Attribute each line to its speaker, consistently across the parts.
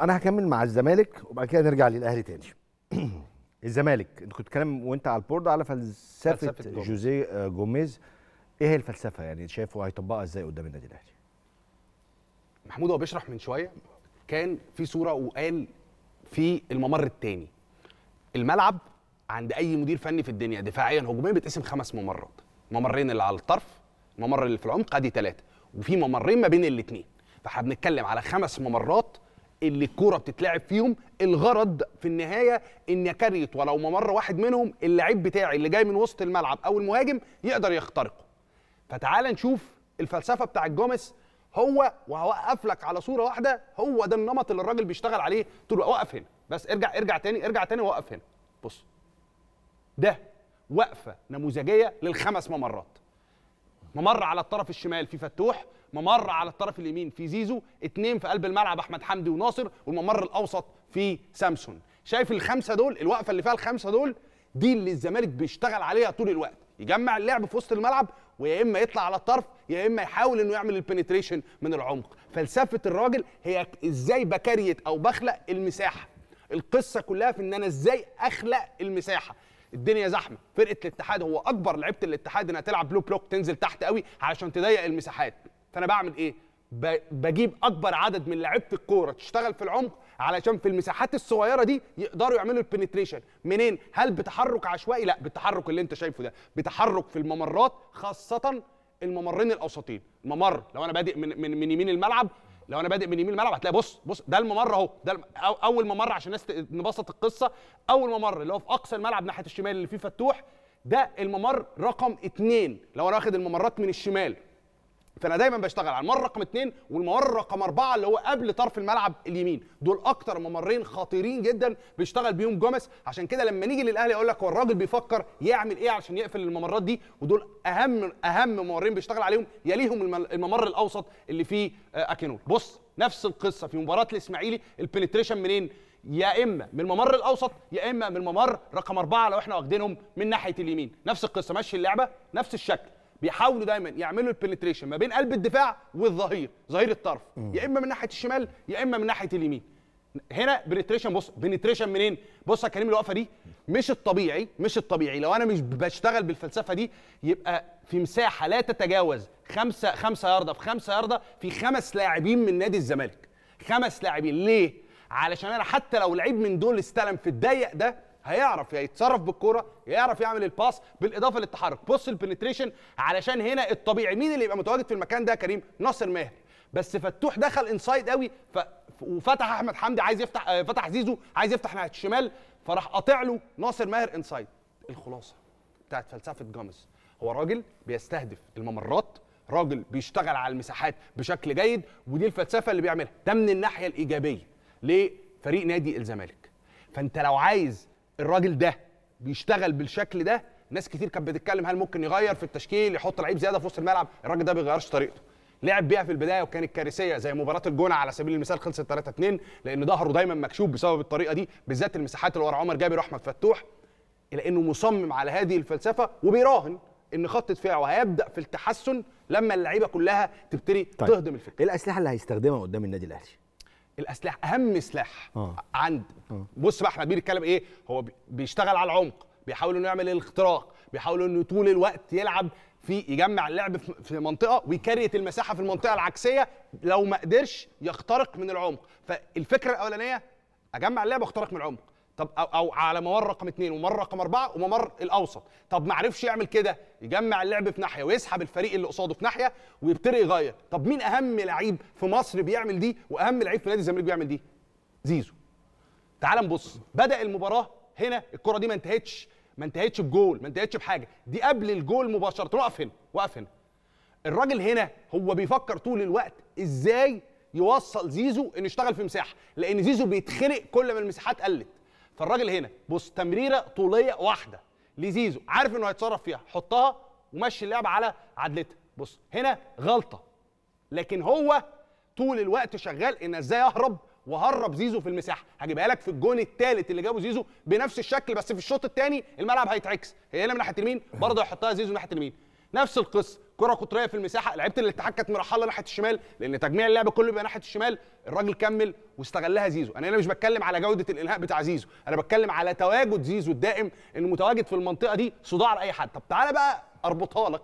Speaker 1: انا هكمل مع الزمالك وبعد كده نرجع للاهلي تاني الزمالك انت كنت بتتكلم وانت على البورد على فلسفه, فلسفة جوزيه آه، جوميز ايه هي الفلسفه يعني شايفه هيطبقها ازاي قدام النادي الاهلي محمود هو بيشرح من شويه كان في صوره وقال في الممر الثاني الملعب عند اي مدير فني في الدنيا دفاعيا هجوميا بيتقسم خمس ممرات ممرين اللي على الطرف الممر اللي في العمق ادي ثلاثه وفي ممرين ما بين الاثنين فاحنا بنتكلم على خمس ممرات اللي الكوره بتتلعب فيهم الغرض في النهايه ان كريت ولو ممر واحد منهم اللعيب بتاعي اللي جاي من وسط الملعب او المهاجم يقدر يخترقه فتعال نشوف الفلسفه بتاع جوميس هو وهوقف لك على صوره واحده هو ده النمط اللي الراجل بيشتغل عليه طول وقف هنا بس ارجع ارجع تاني ارجع تاني وقف هنا بص ده وقفه نموذجيه للخمس ممرات ممر على الطرف الشمال في فتوح ممر على الطرف اليمين في زيزو اتنين في قلب الملعب احمد حمدي وناصر والممر الاوسط في سامسون شايف الخمسه دول الوقفه اللي فيها الخمسه دول دي اللي الزمالك بيشتغل عليها طول الوقت يجمع اللعب في وسط الملعب ويا اما يطلع على الطرف يا اما يحاول انه يعمل البنتريشن من العمق فلسفه الراجل هي ازاي بكريت او بخلق المساحه القصه كلها في ان انا ازاي اخلق المساحه الدنيا زحمه فرقه الاتحاد هو اكبر لعيبه الاتحاد انها تلعب بلو بلوك تنزل تحت قوي علشان تضيق المساحات فانا بعمل ايه بجيب اكبر عدد من لعيبه الكوره تشتغل في العمق علشان في المساحات الصغيره دي يقدروا يعملوا البنتريشن منين هل بتحرك عشوائي لا بالتحرك اللي انت شايفه ده بتحرك في الممرات خاصه الممرين الاوسطين الممر لو انا بادئ من من, من يمين الملعب لو انا بادئ من يمين الملعب هتلاقي بص بص ده الممر اهو ده الم... اول ممر عشان الناس نبسط القصه اول ممر اللي هو في اقصى الملعب ناحيه الشمال اللي فيه فتوح ده الممر رقم اثنين لو انا واخد الممرات من الشمال فانا دايما بشتغل على الممر رقم اثنين والممر رقم اربعه اللي هو قبل طرف الملعب اليمين دول اكتر ممرين خطيرين جدا بيشتغل بيهم جوميز عشان كده لما نيجي للاهلي اقول لك هو الراجل بيفكر يعمل ايه عشان يقفل الممرات دي ودول اهم اهم ممرين بيشتغل عليهم يليهم الممر الاوسط اللي فيه آه، اكينول بص نفس القصه في مباراه الاسماعيلي البنتريشن منين يا اما من الممر الاوسط يا اما من الممر رقم اربعه لو احنا واخدينهم من ناحيه اليمين نفس القصه ماشي اللعبه نفس الشكل بيحاولوا دايما يعملوا البنتريشن ما بين قلب الدفاع والظهير ظهير الطرف يا اما من ناحيه الشمال يا اما من ناحيه اليمين هنا بنتريشن بص بنتريشن منين بص يا كريم الوقفه دي مش الطبيعي مش الطبيعي لو انا مش بشتغل بالفلسفه دي يبقى في مساحه لا تتجاوز خمسة خمسة ياردة في خمسة ياردة في خمس لاعبين من نادي الزمالك خمس لاعبين ليه علشان انا حتى لو لعيب من دول استلم في الضيق ده هيعرف يتصرف بالكوره يعرف يعمل الباس بالاضافه للتحرك بص البنتريشن علشان هنا الطبيعي مين اللي يبقى متواجد في المكان ده كريم ناصر ماهر بس فتوح دخل انسايد قوي ف... وفتح احمد حمدي عايز يفتح آه، فتح زيزو عايز يفتح ناحيه الشمال فراح قاطع له ناصر ماهر انسايد الخلاصه بتاعت فلسفه جامس هو راجل بيستهدف الممرات راجل بيشتغل على المساحات بشكل جيد ودي الفلسفه اللي بيعملها ده من الناحيه الايجابيه لفريق نادي الزمالك فانت لو عايز الراجل ده بيشتغل بالشكل ده ناس كتير كانت بتتكلم هل ممكن يغير في التشكيل يحط لعيب زياده في وسط الملعب الراجل ده بيغيرش طريقته لعب بيها في البدايه وكانت كارثيه زي مباراه الجونه على سبيل المثال خلصت 3 2 لان ظهره دايما مكشوف بسبب الطريقه دي بالذات المساحات اللي ورا عمر جابر واحمد فتوح الا انه مصمم على هذه الفلسفه وبيراهن ان خط دفاعه هيبدا في التحسن لما اللعيبه كلها تبتدي طيب. تهضم الفكره ايه الاسلحه اللي هيستخدمها قدام النادي الاهلي الاسلحه اهم سلاح آه. عند أوه. بص بقى احنا بنتكلم ايه هو بيشتغل على العمق بيحاول انه يعمل الاختراق بيحاول انه طول الوقت يلعب في يجمع اللعب في منطقه ويكريت المساحه في المنطقه العكسيه لو ما قدرش يخترق من العمق فالفكره الاولانيه اجمع اللعب واخترق من العمق طب او, أو على ممر رقم اثنين وممر رقم اربعه وممر الاوسط طب ما عرفش يعمل كده يجمع اللعب في ناحيه ويسحب الفريق اللي قصاده في ناحيه ويبتدي يغير طب مين اهم لعيب في مصر بيعمل دي واهم لعيب في نادي الزمالك بيعمل دي زيزو تعال نبص بدا المباراه هنا الكره دي ما انتهتش ما انتهتش بجول ما انتهتش بحاجه دي قبل الجول مباشره وقف هنا وقف هنا الراجل هنا هو بيفكر طول الوقت ازاي يوصل زيزو انه يشتغل في مساحه لان زيزو بيتخنق كل ما المساحات قلت فالراجل هنا بص تمريره طوليه واحده لزيزو عارف انه هيتصرف فيها حطها ومشي اللعب على عدلتها بص هنا غلطه لكن هو طول الوقت شغال ان ازاي اهرب وهرب زيزو في المساحه هجيبها لك في الجون الثالث اللي جابه زيزو بنفس الشكل بس في الشوط الثاني الملعب هيتعكس هي هنا من ناحيه اليمين برضه هيحطها زيزو ناحيه اليمين نفس القصه كره قطريه في المساحه لعيبه الاتحاد كانت مرحله ناحيه الشمال لان تجميع اللعب كله بيبقى ناحيه الشمال الراجل كمل واستغلها زيزو انا هنا مش بتكلم على جوده الانهاء بتاع زيزو انا بتكلم على تواجد زيزو الدائم انه متواجد في المنطقه دي صداع لاي حد طب تعالى بقى اربطها لك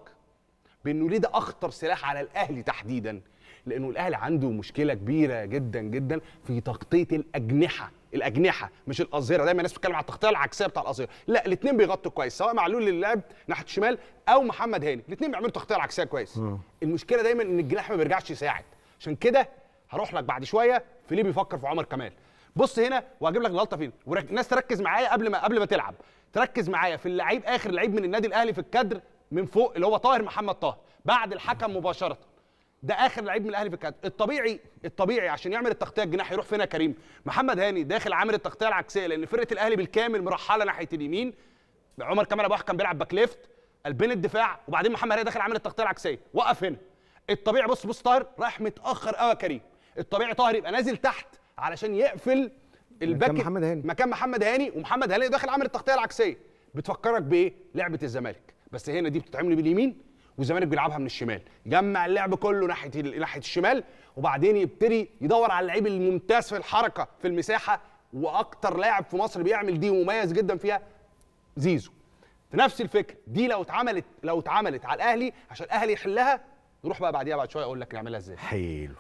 Speaker 1: بانه ليه ده اخطر سلاح على الاهلي تحديدا لانه الاهلي عنده مشكله كبيره جدا جدا في تغطيه الاجنحه الاجنحه مش الاظهره دايما الناس بتتكلم على التغطيه العكسيه بتاع الاظهره لا الاثنين بيغطوا كويس سواء معلول للعب ناحيه الشمال او محمد هاني الاثنين بيعملوا تغطيه العكسيه كويس م. المشكله دايما ان الجناح ما بيرجعش يساعد عشان كده هروح لك بعد شويه في ليه بيفكر في عمر كمال بص هنا وهجيب لك الغلطه فين والناس تركز معايا قبل ما قبل ما تلعب تركز معايا في اللعيب اخر لعيب من النادي الاهلي في الكادر من فوق اللي هو طاهر محمد طاهر بعد الحكم مباشره ده اخر لعيب من الاهلي في الكات الطبيعي الطبيعي عشان يعمل التغطيه الجناح يروح فين يا كريم محمد هاني داخل عامل التغطيه العكسيه لان فرقه الاهلي بالكامل مرحله ناحيه اليمين عمر كمال ابو كان بيلعب باك ليفت قلبين الدفاع وبعدين محمد هاني داخل عامل التغطيه العكسيه وقف هنا الطبيعي بص بص طاهر راح متاخر قوي يا كريم الطبيعي طاهر يبقى نازل تحت علشان يقفل الباك مكان محمد هاني مكان محمد هاني ومحمد هاني داخل عامل التغطيه العكسيه بتفكرك بايه لعبه الزمالك بس هنا دي بتتعمل باليمين والزمالك بيلعبها من الشمال جمع اللعب كله ناحيه ناحيه الشمال وبعدين يبتدي يدور على اللعيب الممتاز في الحركه في المساحه واكتر لاعب في مصر بيعمل دي ومميز جدا فيها زيزو في نفس الفكره دي لو اتعملت لو اتعملت على الاهلي عشان الاهلي يحلها نروح بقى بعديها بعد شويه اقول لك نعملها ازاي حلو